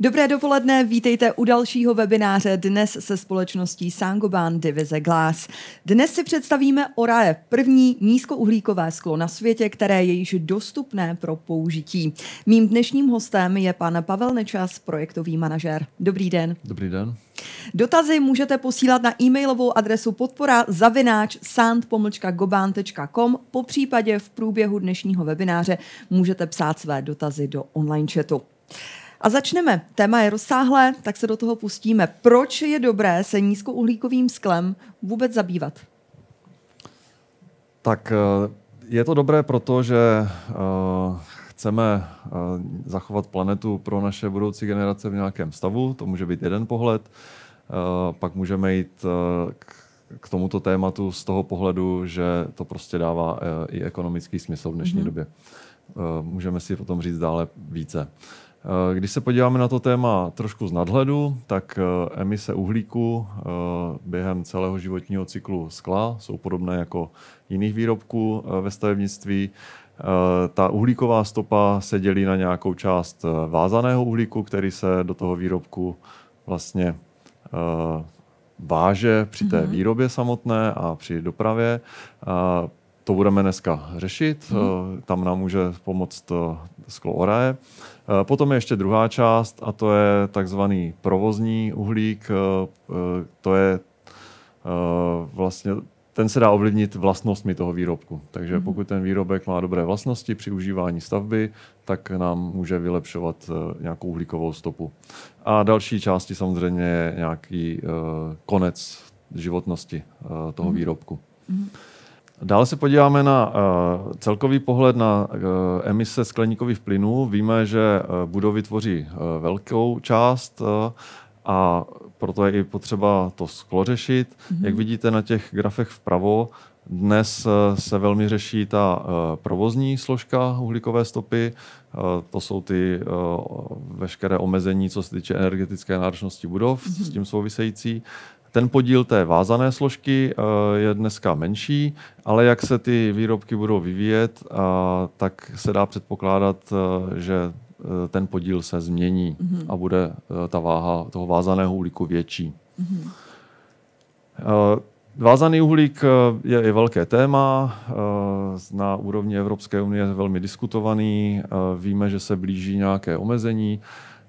Dobré dopoledne, vítejte u dalšího webináře dnes se společností Sangoban Divize Glass. Dnes si představíme Orae, první nízkouhlíkové sklo na světě, které je již dostupné pro použití. Mým dnešním hostem je pan Pavel Nečas, projektový manažer. Dobrý den. Dobrý den. Dotazy můžete posílat na e-mailovou adresu podpora zavináč sand.goban.com. Po případě v průběhu dnešního webináře můžete psát své dotazy do online chatu. A začneme. Téma je rozsáhlé, tak se do toho pustíme. Proč je dobré se nízkouhlíkovým sklem vůbec zabývat? Tak eh, je to dobré, protože eh, chceme eh, zachovat planetu pro naše budoucí generace v nějakém stavu. To může být jeden pohled. pak můžeme jít k k tomuto tématu z toho pohledu, že to prostě dává i ekonomický smysl v dnešní mm-hmm. době. Můžeme si potom říct dále více. Eh, když se podíváme na to téma trošku z nadhledu, tak eh, emise uhlíku eh, během celého životního cyklu skla jsou podobné jako jiných výrobků ve stavebnictví. Ta uhlíková stopa se dělí na nějakou část vázaného uhlíku, který se do toho výrobku vlastně váže při té mhm. výrobě samotné a při dopravě. To budeme dneska řešit. Mhm. Tam nám může pomoct sklo oraje. Eh, potom je ještě druhá část a to je takzvaný provozní uhlík. Eh, eh, to je vlastně ten se dá ovlivnit vlastnostmi toho výrobku. Takže mhm. pokud ten výrobek má dobré vlastnosti při užívání stavby, tak nám může vylepšovat nějakou uhlíkovou stopu. A další části samozřejmě je nějaký konec životnosti toho mhm. výrobku. Mm-hmm. Dále se podíváme na eh, celkový pohled na eh, emise skleníkových plynů. Víme, že eh, budovy tvoří velkou část a proto je i potřeba to sklo řešit. Mm-hmm. Jak vidíte na těch grafech vpravo, dnes se velmi řeší ta provozní složka uhlíkové stopy. To jsou ty veškeré omezení, co se týče energetické náročnosti budov, mm-hmm. s mhm. tím související. Ten podíl té vázané složky eh, je dneska menší, ale jak se ty výrobky budou vyvíjet, tak se dá předpokládat, eh, že eh, ten podíl se změní mhm. a bude ta váha toho vázaného uhlíku větší. Mhm. Vázaný uhlík je i velké téma, na úrovni Evropské unie je velmi diskutovaný, víme, že se blíží nějaké omezení.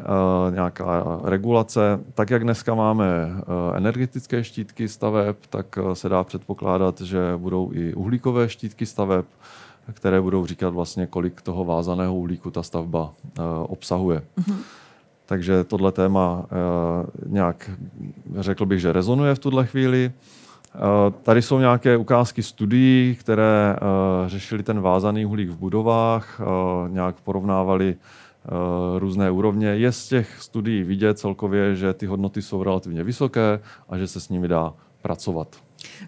Eh, nějaká regulace. Tak, jak dneska máme eh, energetické štítky staveb, tak eh, se dá předpokládat, že budou i uhlíkové štítky staveb, které budou říkat vlastně, kolik toho vázaného uhlíku ta stavba obsahuje. Mm-hmm. Takže tohle téma nějak, řekl bych, že rezonuje v tuhle chvíli. Tady jsou nějaké ukázky studií, které řešili ten vázaný uhlík v budovách, nějak porovnávali Eh, různé úrovně. Je z těch studií vidět celkově, že ty hodnoty jsou relativně vysoké a že se s nimi dá pracovat.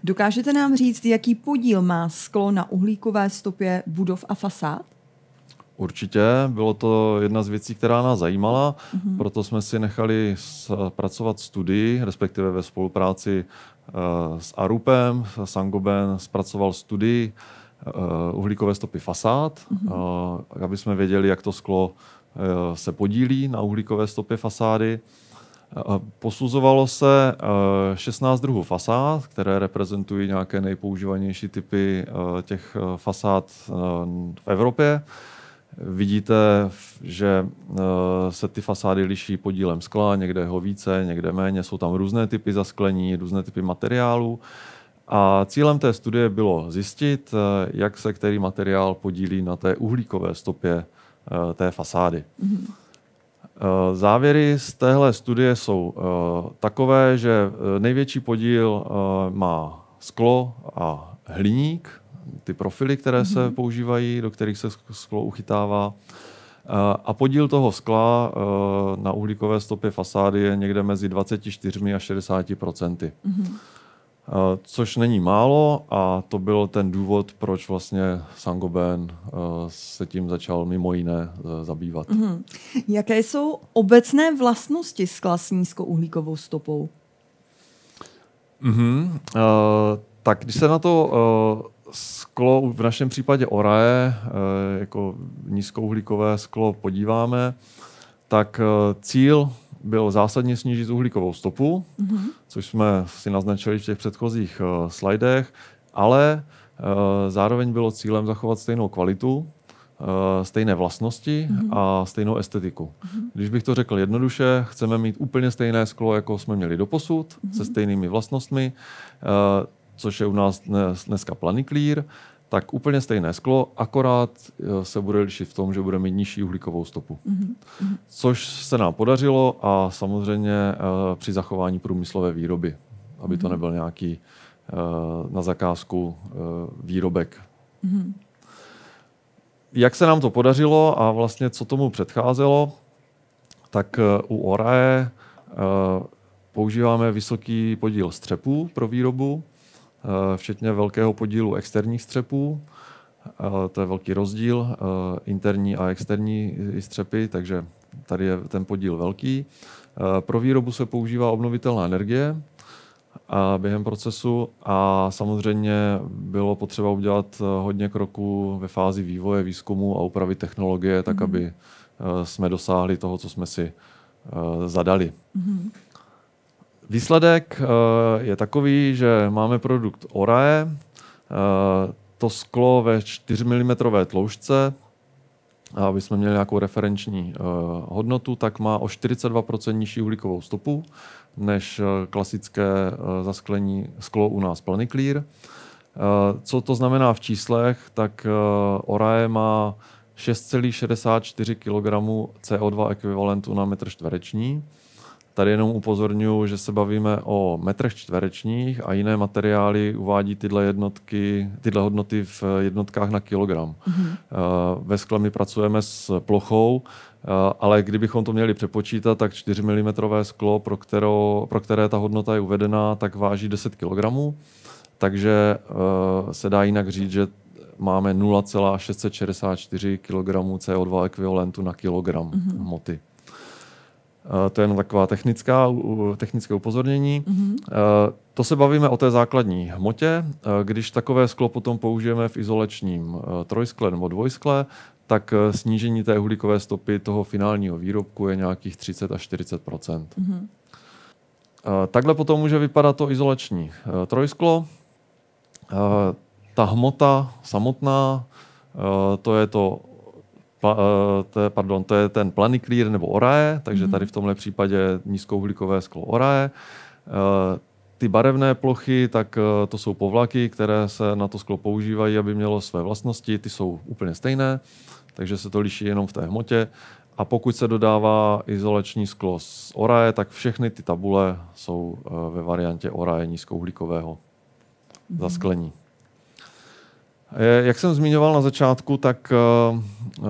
Dokážete nám říct, jaký podíl má sklo na uhlíkové stopě budov a fasád? Určitě, bylo to jedna z věcí, která nás zajímala, mm-hmm. proto jsme si nechali pracovat studii, respektive ve spolupráci eh, s Arupem, Sangoben zpracoval studii eh, uhlíkové stopy fasád, mm-hmm. aby jsme věděli, jak to sklo Eh, se podílí na uhlíkové stopě fasády. Eh, posuzovalo se 16 eh, druhů fasád, které reprezentují nějaké nejpoužívanější typy těch fasád v Evropě. Vidíte, že se ty fasády liší podílem skla, někde ho více, někde méně. Jsou tam různé typy zasklení, různé typy materiálů. A cílem té studie bylo zjistit, jak se který materiál podílí na té uhlíkové stopě Eh, té fasády. Eh, závěry z téhle studie jsou eh, takové, že největší podíl má sklo a hliník, ty profily, které se mhm. používají, do kterých se sklo uchytává. A podíl toho skla na uhlíkové stopě fasády je někde mezi 24 a 60 procenty. Mm-hmm. Eh, což není málo a to byl ten důvod, proč vlastně Sangoben eh, se tím začal mimo jiné eh, zabývat. Mm-hmm. Jaké jsou obecné vlastnosti skla s nízkouhlíkovou stopou? Mm-hmm. Uh, tak když se na to uh, sklo, v našem případě oraje, uh, jako nízkouhlíkové sklo podíváme, tak uh, cíl byl zásadně snížit uhlíkovou stopu, mm-hmm. což jsme si naznačili v těch předchozích uh, eh, slidech, ale uh, zároveň bylo cílem zachovat stejnou kvalitu, uh, stejné vlastnosti mm-hmm. a stejnou estetiku. Mm-hmm. Když bych to řekl jednoduše, chceme mít úplně stejné sklo, jako jsme měli doposud, mm-hmm. se stejnými vlastnostmi, uh, což je u nás dnes, dneska Planiclear. Clear tak úplně stejné sklo, akorát eh, se bude lišit v tom, že bude mít nižší uhlíkovou stopu. Mhm, mhm. Což se nám podařilo a samozřejmě eh, při zachování průmyslové výroby, aby to mhm. nebyl nějaký eh, na zakázku výrobek. Jak se nám to podařilo a vlastně co tomu předcházelo, tak u ORAE používáme vysoký podíl střepů pro výrobu, Eh, včetně velkého podílu externích střepů. Eh, to je velký rozdíl, eh, interní a externí střepy, takže tady je ten podíl velký. Pro výrobu se používá obnovitelná energie během procesu a samozřejmě bylo potřeba udělat hodně kroků ve fázi vývoje, výzkumu a úpravy technologie, tak mhm. aby jsme dosáhli toho, co jsme si zadali. Mm-hmm. Výsledek eh, je takový, že máme produkt ORAE, eh, to sklo ve 4 mm tloušťce, aby jsme měli nějakou referenční eh, hodnotu, tak má o 42% nižší uhlíkovou stopu než klasické zasklení sklo u nás Plany Clear. Co to znamená v číslech, tak ORAE má 6,64 kg CO2 ekvivalentu na metr čtvereční. Tady jenom upozorňuji, že se bavíme o metrech čtverečních a jiné materiály uvádí tyhle jednotky, tyhle hodnoty v jednotkách na kilogram. Mm-hmm. Ve skle my pracujeme s plochou, eh, ale kdybychom to měli přepočítat, tak 4 mm sklo, pro, kterou, pro které ta hodnota je uvedená, tak váží 10 kg. Takže eh, se dá jinak říct, že máme 0,664 kg CO2 ekvivalentu na kilogram mm-hmm. hmoty. Eh, to je jenom taková technická, technické upozornění. Mm-hmm. To se bavíme o té základní hmotě. Eh, když takové sklo potom použijeme v izolečním trojskle nebo dvojskle, tak snížení té uhlíkové stopy toho finálního výrobku je nějakých 30 až 40 mm-hmm. Takhle potom může vypadat to izolační trojsklo. Ta hmota samotná, to je to pla, eh, to je, pardon, to je ten planiklír nebo oraje, takže mhm. tady v tomhle případě nízkouhlíkové sklo oraje. Eh, ty barevné plochy, tak eh, to jsou povlaky, které se na to sklo používají, aby mělo své vlastnosti, ty jsou úplně stejné, takže se to liší jenom v té hmotě. A pokud se dodává izolační sklo z oraje, tak všechny ty tabule jsou ve variantě oraje nízkouhlíkového mhm. zasklení. Eh, jak jsem zmiňoval na začátku, tak eh, eh,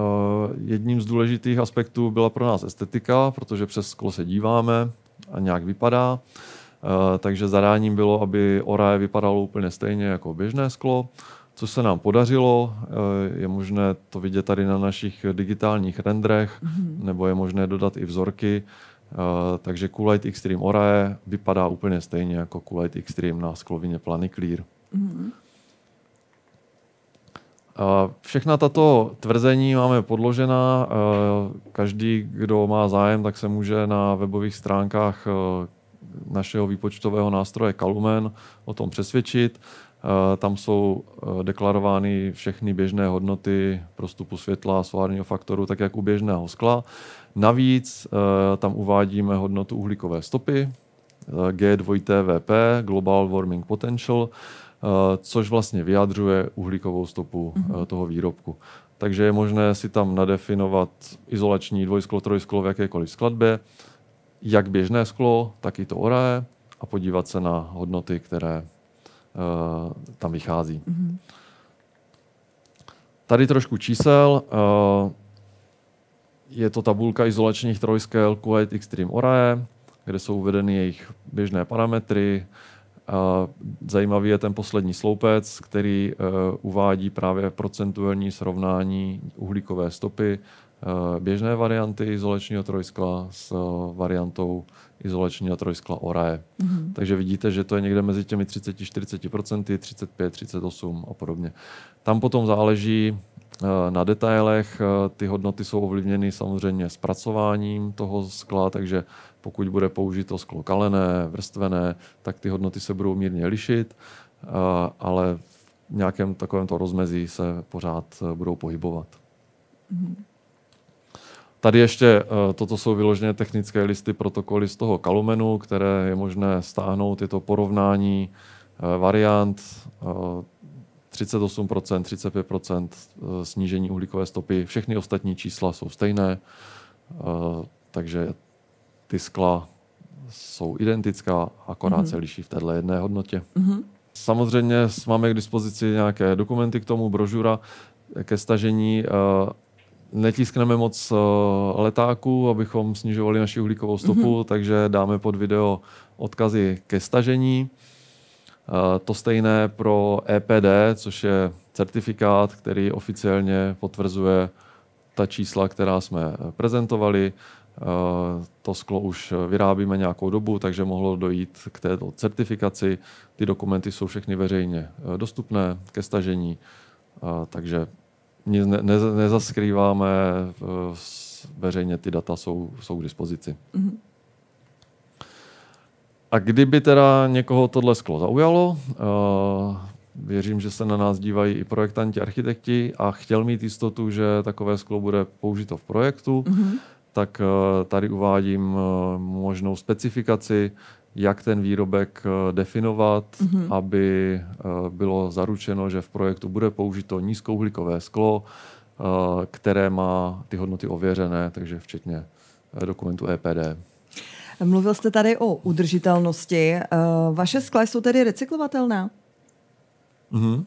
jedním z důležitých aspektů byla pro nás estetika, protože přes sklo se díváme a nějak vypadá. Takže zadáním bylo, aby oraje vypadalo úplně stejně jako běžné sklo, což se nám podařilo. Je možné to vidět tady na našich digitálních rendrech, mhm. nebo je možné dodat i vzorky. Takže Coolite Extreme oraje vypadá úplně stejně jako Coolite Extreme na sklovině Planiclear. Mm-hmm. Všechna tato tvrzení máme podložena. Každý, kdo má zájem, tak se může na webových stránkách e, našeho výpočtového nástroje Kalumen o tom přesvědčit. E, tam jsou e, deklarovány všechny běžné hodnoty prostupu světla, solárního faktoru, tak jak u běžného skla. Navíc tam uvádíme hodnotu uhlíkové stopy, G2TVP, Global Warming Potential, Eh, což vlastně vyjadřuje uhlíkovou stopu eh, mhm. toho výrobku. Takže je možné si tam nadefinovat izolační dvojsklo, trojsklo v jakékoliv skladbě, jak běžné sklo, tak i to oraje a podívat se na hodnoty, které eh, tam vychází. Mhm. Tady trošku čísel. je to tabulka izolačních trojskel Kuwait Extreme oraje, kde jsou uvedeny jejich běžné parametry, a zajímavý je ten poslední sloupec, který eh, uvádí právě procentuální srovnání uhlíkové stopy eh, běžné varianty izolačního trojskla s eh, variantou izolačního trojskla ORAE. Mm-hmm. Takže vidíte, že to je někde mezi těmi 30-40%, 35-38 a podobně. Tam potom záleží, Eh, na detailech. Eh, ty hodnoty jsou ovlivněny samozřejmě zpracováním toho skla, takže pokud bude použito sklo kalené, vrstvené, tak ty hodnoty se budou mírně lišit, eh, ale v nějakém takovémto rozmezí se pořád budou pohybovat. Mhm. Tady ještě toto jsou vyloženě technické listy protokoly z toho kalumenu, které je možné stáhnout. Je to porovnání variant 38%, 35% eh, snížení uhlíkové stopy. Všechny ostatní čísla jsou stejné, eh, takže ty skla jsou identická, akorát mm-hmm. se mhm. liší v této jedné hodnotě. Mm-hmm. Samozřejmě máme k dispozici nějaké dokumenty k tomu, brožura ke stažení. Eh, netiskneme moc letáků, abychom snižovali naši uhlíkovou stopu, mm-hmm. takže dáme pod video odkazy ke stažení. Eh, to stejné pro EPD, což je certifikát, který oficiálně potvrzuje ta čísla, která jsme eh, prezentovali. Eh, to sklo už vyrábíme nějakou dobu, takže mohlo dojít k této certifikaci. Ty dokumenty jsou všechny veřejně dostupné ke stažení, takže nic ne, ne, nezaskrýváme, veřejně ty data jsou, jsou k dispozici. Mm-hmm. A kdyby teda někoho tohle sklo zaujalo, eh, věřím, že se na nás dívají i projektanti, architekti a chtěl mít jistotu, že takové sklo bude použito v projektu, mm-hmm. tak eh, tady uvádím eh, možnou specifikaci, jak ten výrobek definovat, mm-hmm. aby bylo zaručeno, že v projektu bude použito nízkouhlíkové sklo, které má ty hodnoty ověřené, takže včetně dokumentu EPD. Mluvil jste tady o udržitelnosti. Eh, vaše skla jsou tedy recyklovatelná? Mm-hmm.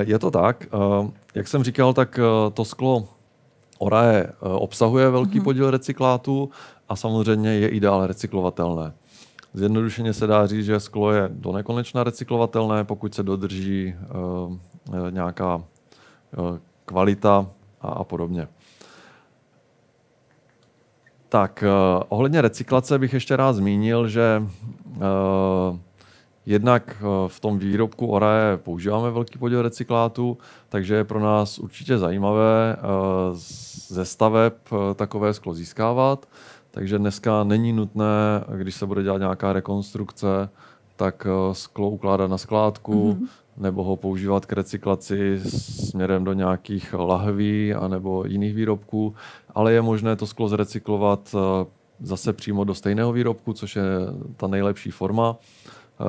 Je to tak. Eh, jak jsem říkal, tak to sklo Orae obsahuje velký mm-hmm. podíl recyklátů a samozřejmě je i dále recyklovatelné. Zjednodušeně se dá říct, že sklo je do nekonečna recyklovatelné, pokud se dodrží nějaká kvalita a, a podobně. Tak uh, ohledně recyklace bych ještě rád zmínil, že uh, jednak uh, v tom výrobku oraje používáme velký podíl recyklátu, takže je pro nás určitě zajímavé uh, ze staveb uh, takové sklo získávat. Takže dneska není nutné, když se bude dělat nějaká rekonstrukce, tak sklo ukládat na skládku, mm-hmm nebo ho používat k recyklaci směrem do nějakých lahví a nebo jiných výrobků, ale je možné to sklo zrecyklovat eh, zase přímo do stejného výrobku, což je ta nejlepší forma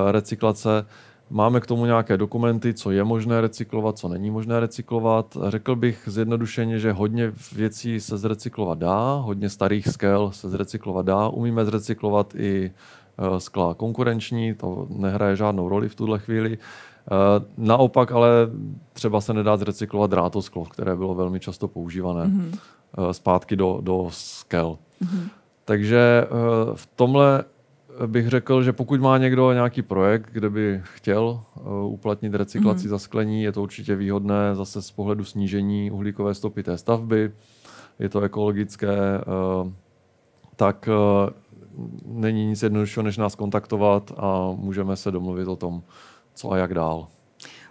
eh, recyklace. Máme k tomu nějaké dokumenty, co je možné recyklovat, co není možné recyklovat. Řekl bych zjednodušeně, že hodně věcí se zrecyklovat dá, hodně starých skel se zrecyklovat dá. Umíme zrecyklovat i eh, skla konkurenční, to nehraje žádnou roli v tuhle chvíli. Eh, naopak ale třeba se nedá zrecyklovat drátosklo, které bylo velmi často používané mm-hmm. zpátky do, do skel. Mm-hmm. Takže eh, v tomhle bych řekl, že pokud má někdo nějaký projekt, kde by chtěl uplatnit recyklaci mm-hmm. sklení, je to určitě výhodné zase z pohledu snížení uhlíkové stopy té stavby, je to ekologické, tak není nic jednoduššího, než nás kontaktovat a můžeme se domluvit o tom, co a jak dál.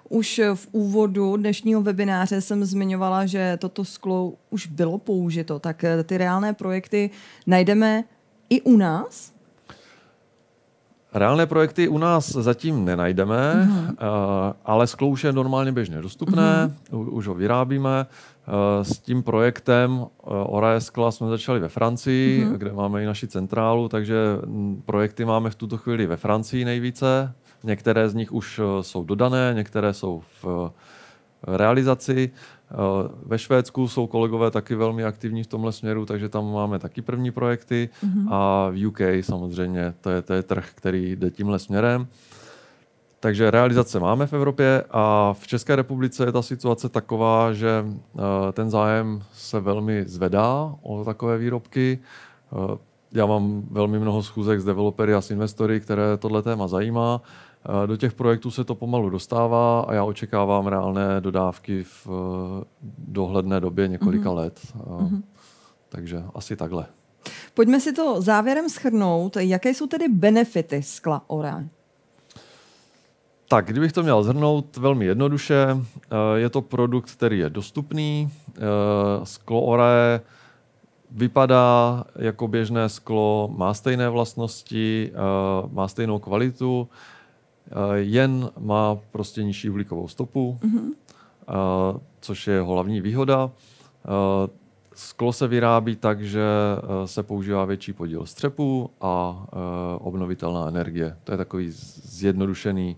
Už v úvodu dnešního webináře jsem zmiňovala, že toto sklo už bylo použito, tak eh, ty reálné projekty najdeme i u nás? Reálné projekty u nás zatím nenajdeme, Uh-huh. ale sklo už je normálně běžně dostupné, Uh-huh. už ho vyrábíme. Eh, s tím projektem ORAE skla jsme začali ve Francii, Uh-huh. kde máme i naši centrálu, takže mm, projekty máme v tuto chvíli ve Francii nejvíce. Některé z nich už eh, jsou dodané, některé jsou v eh, realizaci. Eh, ve Švédsku jsou kolegové taky velmi aktivní v tomhle směru, takže tam máme taky první projekty. Mm-hmm. A v UK samozřejmě, to je, to je trh, který jde tímhle směrem. Takže realizace máme v Evropě a v České republice je ta situace taková, že ten zájem se velmi zvedá o takové výrobky. Já mám velmi mnoho schůzek s developery a s investory, které tohle téma zajímá. Eh, do těch projektů se to pomalu dostává a já očekávám reálné dodávky v eh, dohledné době několika mm-hmm. let. Mm-hmm. Takže asi takhle. Pojďme si to závěrem schrnout. Jaké jsou tedy benefity skla Orange? Tak, kdybych to měl zhrnout velmi jednoduše, je to produkt, který je dostupný. Sklo Ore vypadá jako běžné sklo, má stejné vlastnosti, má stejnou kvalitu Eh, jen má prostě nižší uhlíkovou stopu, mm-hmm. což je jeho hlavní výhoda. Eh, sklo se vyrábí tak, že se používá větší podíl střepu a obnovitelná energie. To je takový zjednodušený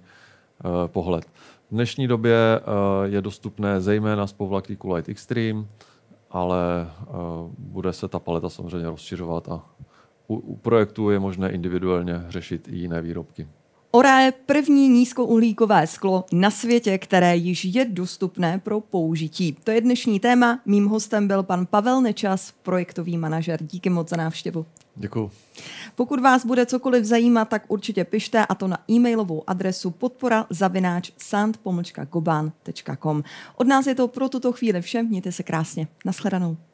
pohled. V dnešní době je dostupné zejména z povlaky Light Extreme, ale bude se ta paleta samozřejmě rozšiřovat a u projektu je možné individuálně řešit i jiné výrobky. Ora je první nízkouhlíkové sklo na světě, které již je dostupné pro použití. To je dnešní téma. Mým hostem byl pan Pavel Nečas, projektový manažer. Díky moc za návštěvu. Děkuji. Pokud vás bude cokoliv zajímat, tak určitě pište a to na e-mailovou adresu podpora zavináč Od nás je to pro tuto chvíli vše. Mějte se krásně. Naschledanou.